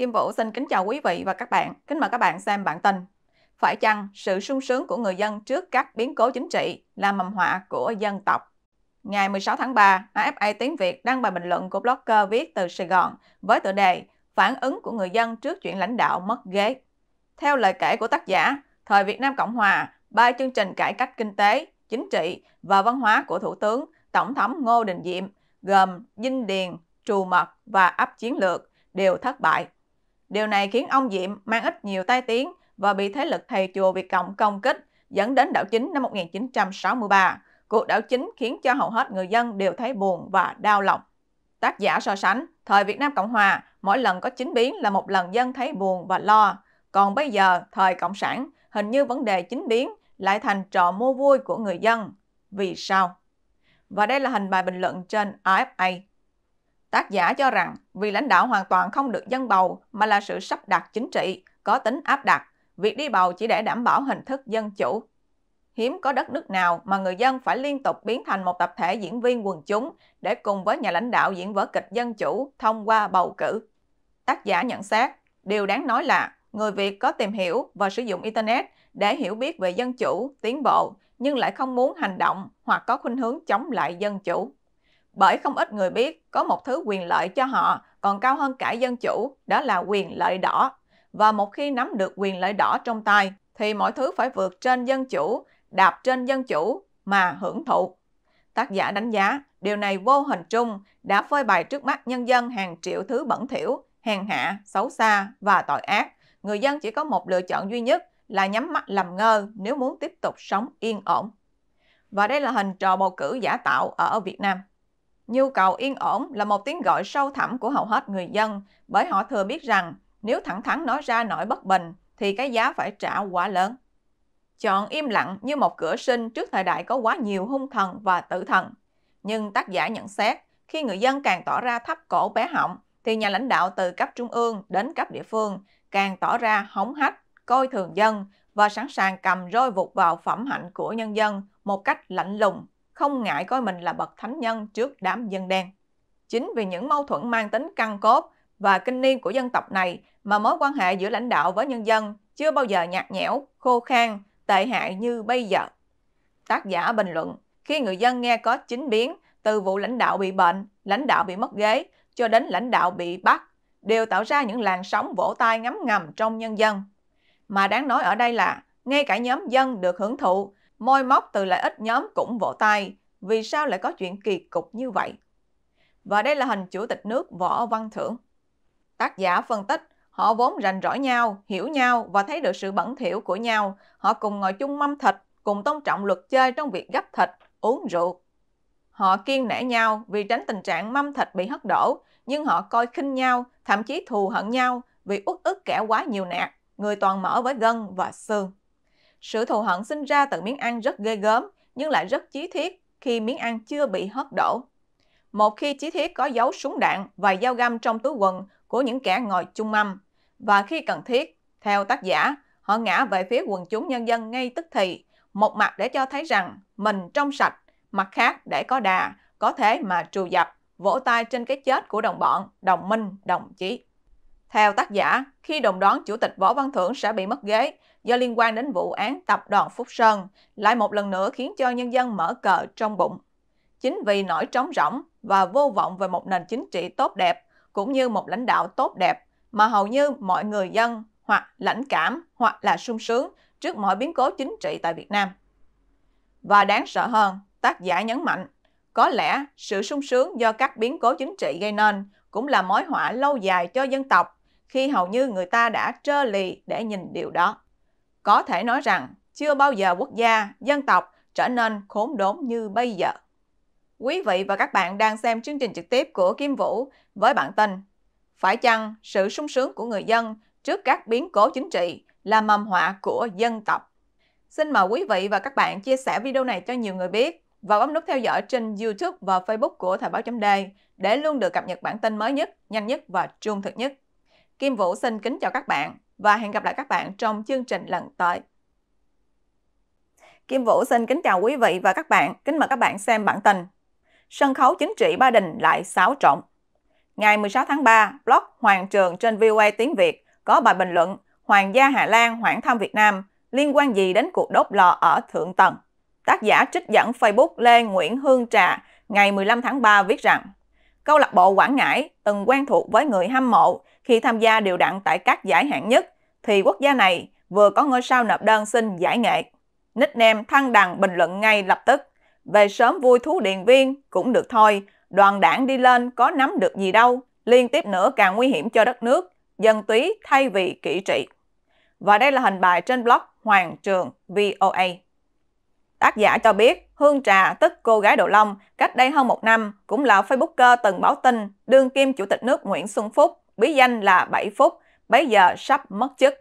Kim Vũ xin kính chào quý vị và các bạn. Kính mời các bạn xem bản tin. Phải chăng sự sung sướng của người dân trước các biến cố chính trị là mầm họa của dân tộc? Ngày 16 tháng 3, AFA Tiếng Việt đăng bài bình luận của blogger viết từ Sài Gòn với tựa đề Phản ứng của người dân trước chuyện lãnh đạo mất ghế. Theo lời kể của tác giả, thời Việt Nam Cộng Hòa, ba chương trình cải cách kinh tế, chính trị và văn hóa của Thủ tướng Tổng thống Ngô Đình Diệm gồm dinh điền, trù mật và áp chiến lược đều thất bại. Điều này khiến ông Diệm mang ít nhiều tai tiếng và bị thế lực thầy chùa Việt Cộng công kích, dẫn đến đảo chính năm 1963. Cuộc đảo chính khiến cho hầu hết người dân đều thấy buồn và đau lòng. Tác giả so sánh, thời Việt Nam Cộng Hòa, mỗi lần có chính biến là một lần dân thấy buồn và lo. Còn bây giờ, thời Cộng sản, hình như vấn đề chính biến lại thành trò mua vui của người dân. Vì sao? Và đây là hình bài bình luận trên AFA. Tác giả cho rằng vì lãnh đạo hoàn toàn không được dân bầu mà là sự sắp đặt chính trị, có tính áp đặt, việc đi bầu chỉ để đảm bảo hình thức dân chủ. Hiếm có đất nước nào mà người dân phải liên tục biến thành một tập thể diễn viên quần chúng để cùng với nhà lãnh đạo diễn vở kịch dân chủ thông qua bầu cử. Tác giả nhận xét, điều đáng nói là người Việt có tìm hiểu và sử dụng Internet để hiểu biết về dân chủ, tiến bộ, nhưng lại không muốn hành động hoặc có khuynh hướng chống lại dân chủ bởi không ít người biết có một thứ quyền lợi cho họ còn cao hơn cả dân chủ, đó là quyền lợi đỏ. Và một khi nắm được quyền lợi đỏ trong tay, thì mọi thứ phải vượt trên dân chủ, đạp trên dân chủ mà hưởng thụ. Tác giả đánh giá, điều này vô hình chung đã phơi bày trước mắt nhân dân hàng triệu thứ bẩn thỉu, hèn hạ, xấu xa và tội ác. Người dân chỉ có một lựa chọn duy nhất là nhắm mắt làm ngơ nếu muốn tiếp tục sống yên ổn. Và đây là hình trò bầu cử giả tạo ở Việt Nam. Nhu cầu yên ổn là một tiếng gọi sâu thẳm của hầu hết người dân bởi họ thừa biết rằng nếu thẳng thắn nói ra nỗi bất bình thì cái giá phải trả quá lớn. Chọn im lặng như một cửa sinh trước thời đại có quá nhiều hung thần và tử thần. Nhưng tác giả nhận xét khi người dân càng tỏ ra thấp cổ bé họng thì nhà lãnh đạo từ cấp trung ương đến cấp địa phương càng tỏ ra hống hách, coi thường dân và sẵn sàng cầm roi vụt vào phẩm hạnh của nhân dân một cách lạnh lùng, không ngại coi mình là bậc thánh nhân trước đám dân đen. Chính vì những mâu thuẫn mang tính căn cốt và kinh niên của dân tộc này mà mối quan hệ giữa lãnh đạo với nhân dân chưa bao giờ nhạt nhẽo, khô khan, tệ hại như bây giờ. Tác giả bình luận, khi người dân nghe có chính biến từ vụ lãnh đạo bị bệnh, lãnh đạo bị mất ghế cho đến lãnh đạo bị bắt đều tạo ra những làn sóng vỗ tay ngấm ngầm trong nhân dân. Mà đáng nói ở đây là ngay cả nhóm dân được hưởng thụ Môi móc từ lợi ích nhóm cũng vỗ tay, vì sao lại có chuyện kỳ cục như vậy? Và đây là hình chủ tịch nước Võ Văn Thưởng. Tác giả phân tích, họ vốn rành rõ nhau, hiểu nhau và thấy được sự bẩn thỉu của nhau. Họ cùng ngồi chung mâm thịt, cùng tôn trọng luật chơi trong việc gấp thịt, uống rượu. Họ kiên nể nhau vì tránh tình trạng mâm thịt bị hất đổ, nhưng họ coi khinh nhau, thậm chí thù hận nhau vì uất ức kẻ quá nhiều nạt, người toàn mở với gân và xương. Sự thù hận sinh ra từ miếng ăn rất ghê gớm, nhưng lại rất chí thiết khi miếng ăn chưa bị hất đổ. Một khi chí thiết có dấu súng đạn và dao găm trong túi quần của những kẻ ngồi chung mâm, và khi cần thiết, theo tác giả, họ ngã về phía quần chúng nhân dân ngay tức thì, một mặt để cho thấy rằng mình trong sạch, mặt khác để có đà, có thể mà trù dập, vỗ tay trên cái chết của đồng bọn, đồng minh, đồng chí. Theo tác giả, khi đồng đoán Chủ tịch Võ Văn Thưởng sẽ bị mất ghế do liên quan đến vụ án tập đoàn Phúc Sơn, lại một lần nữa khiến cho nhân dân mở cờ trong bụng. Chính vì nỗi trống rỗng và vô vọng về một nền chính trị tốt đẹp, cũng như một lãnh đạo tốt đẹp, mà hầu như mọi người dân hoặc lãnh cảm hoặc là sung sướng trước mọi biến cố chính trị tại Việt Nam. Và đáng sợ hơn, tác giả nhấn mạnh, có lẽ sự sung sướng do các biến cố chính trị gây nên cũng là mối họa lâu dài cho dân tộc khi hầu như người ta đã trơ lì để nhìn điều đó. Có thể nói rằng chưa bao giờ quốc gia, dân tộc trở nên khốn đốn như bây giờ. Quý vị và các bạn đang xem chương trình trực tiếp của Kim Vũ với bản tin Phải chăng sự sung sướng của người dân trước các biến cố chính trị là mầm họa của dân tộc? Xin mời quý vị và các bạn chia sẻ video này cho nhiều người biết và bấm nút theo dõi trên YouTube và Facebook của Thời báo chấm để luôn được cập nhật bản tin mới nhất, nhanh nhất và trung thực nhất. Kim Vũ xin kính chào các bạn và hẹn gặp lại các bạn trong chương trình lần tới. Kim Vũ xin kính chào quý vị và các bạn, kính mời các bạn xem bản tin. Sân khấu chính trị Ba Đình lại xáo trộn. Ngày 16 tháng 3, blog Hoàng Trường trên VOA tiếng Việt có bài bình luận Hoàng gia Hà Lan hoãn thăm Việt Nam liên quan gì đến cuộc đốt lò ở Thượng Tầng. Tác giả trích dẫn Facebook Lê Nguyễn Hương Trà ngày 15 tháng 3 viết rằng câu lạc bộ Quảng Ngãi từng quen thuộc với người hâm mộ khi tham gia điều đặn tại các giải hạng nhất, thì quốc gia này vừa có ngôi sao nộp đơn xin giải nghệ. Nickname Thăng Đằng bình luận ngay lập tức, về sớm vui thú điện viên cũng được thôi, đoàn đảng đi lên có nắm được gì đâu, liên tiếp nữa càng nguy hiểm cho đất nước, dân túy thay vì kỹ trị. Và đây là hình bài trên blog Hoàng Trường VOA. Tác giả cho biết Hương Trà tức cô gái Đồ Long cách đây hơn một năm cũng là Facebooker từng báo tin đương kim Chủ tịch nước Nguyễn Xuân Phúc bí danh là Bảy Phúc bây giờ sắp mất chức.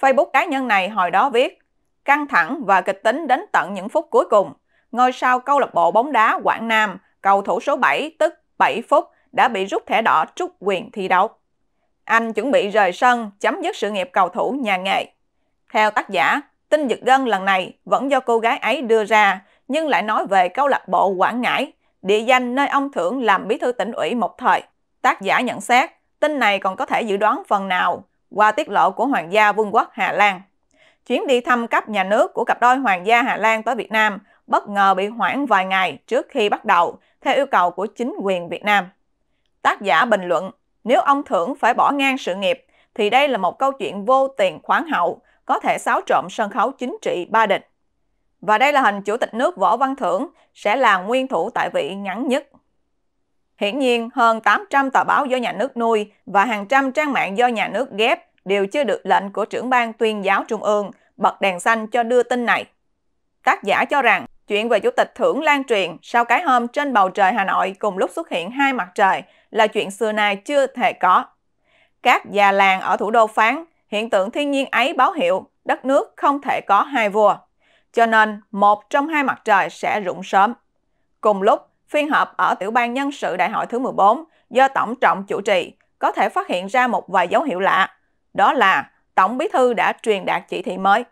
Facebook cá nhân này hồi đó viết căng thẳng và kịch tính đến tận những phút cuối cùng. Ngôi sao câu lạc bộ bóng đá Quảng Nam, cầu thủ số 7 tức 7 Phúc đã bị rút thẻ đỏ trút quyền thi đấu. Anh chuẩn bị rời sân, chấm dứt sự nghiệp cầu thủ nhà nghề. Theo tác giả, Tin giật gân lần này vẫn do cô gái ấy đưa ra, nhưng lại nói về câu lạc bộ Quảng Ngãi, địa danh nơi ông Thưởng làm bí thư tỉnh ủy một thời. Tác giả nhận xét, tin này còn có thể dự đoán phần nào qua tiết lộ của Hoàng gia Vương quốc Hà Lan. Chuyến đi thăm cấp nhà nước của cặp đôi Hoàng gia Hà Lan tới Việt Nam bất ngờ bị hoãn vài ngày trước khi bắt đầu, theo yêu cầu của chính quyền Việt Nam. Tác giả bình luận, nếu ông Thưởng phải bỏ ngang sự nghiệp, thì đây là một câu chuyện vô tiền khoáng hậu, có thể xáo trộn sân khấu chính trị Ba Đình. Và đây là hình Chủ tịch nước Võ Văn Thưởng sẽ là nguyên thủ tại vị ngắn nhất. Hiển nhiên, hơn 800 tờ báo do nhà nước nuôi và hàng trăm trang mạng do nhà nước ghép đều chưa được lệnh của trưởng ban tuyên giáo trung ương bật đèn xanh cho đưa tin này. Tác giả cho rằng chuyện về chủ tịch thưởng lan truyền sau cái hôm trên bầu trời Hà Nội cùng lúc xuất hiện hai mặt trời là chuyện xưa nay chưa thể có. Các già làng ở thủ đô phán hiện tượng thiên nhiên ấy báo hiệu đất nước không thể có hai vua, cho nên một trong hai mặt trời sẽ rụng sớm. Cùng lúc, phiên họp ở tiểu ban nhân sự đại hội thứ 14 do Tổng trọng chủ trì có thể phát hiện ra một vài dấu hiệu lạ, đó là Tổng bí thư đã truyền đạt chỉ thị mới.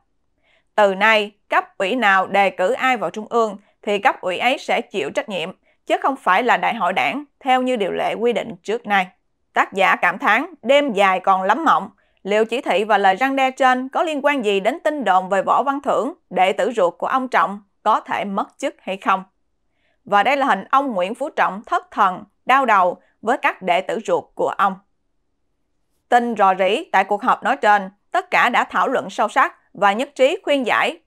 Từ nay, cấp ủy nào đề cử ai vào trung ương thì cấp ủy ấy sẽ chịu trách nhiệm, chứ không phải là đại hội đảng theo như điều lệ quy định trước nay. Tác giả cảm thán đêm dài còn lắm mộng, Liệu chỉ thị và lời răng đe trên có liên quan gì đến tin đồn về Võ Văn Thưởng, đệ tử ruột của ông Trọng, có thể mất chức hay không? Và đây là hình ông Nguyễn Phú Trọng thất thần, đau đầu với các đệ tử ruột của ông. Tin rò rỉ tại cuộc họp nói trên, tất cả đã thảo luận sâu sắc và nhất trí khuyên giải.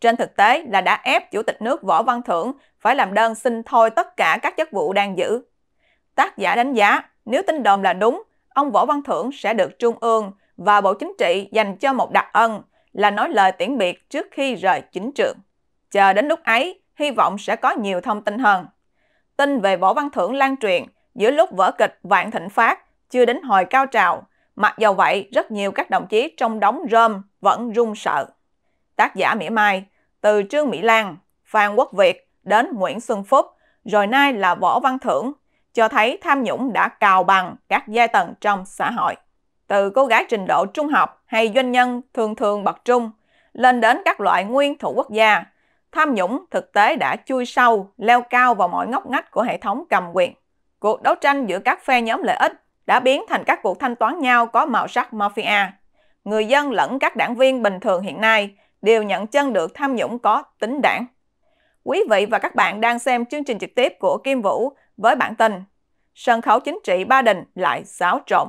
Trên thực tế là đã ép Chủ tịch nước Võ Văn Thưởng phải làm đơn xin thôi tất cả các chức vụ đang giữ. Tác giả đánh giá, nếu tin đồn là đúng, ông Võ Văn Thưởng sẽ được Trung ương và Bộ Chính trị dành cho một đặc ân là nói lời tiễn biệt trước khi rời chính trường. Chờ đến lúc ấy, hy vọng sẽ có nhiều thông tin hơn. Tin về Võ Văn Thưởng lan truyền giữa lúc vở kịch Vạn Thịnh Phát chưa đến hồi cao trào, mặc dầu vậy rất nhiều các đồng chí trong đóng rơm vẫn run sợ. Tác giả mỹ mai, từ Trương Mỹ Lan, Phan Quốc Việt đến Nguyễn Xuân Phúc, rồi nay là Võ Văn Thưởng, cho thấy tham nhũng đã cào bằng các giai tầng trong xã hội từ cô gái trình độ trung học hay doanh nhân thường thường bậc trung, lên đến các loại nguyên thủ quốc gia, tham nhũng thực tế đã chui sâu, leo cao vào mọi ngóc ngách của hệ thống cầm quyền. Cuộc đấu tranh giữa các phe nhóm lợi ích đã biến thành các cuộc thanh toán nhau có màu sắc mafia. Người dân lẫn các đảng viên bình thường hiện nay đều nhận chân được tham nhũng có tính đảng. Quý vị và các bạn đang xem chương trình trực tiếp của Kim Vũ với bản tin Sân khấu chính trị Ba Đình lại xáo trộn.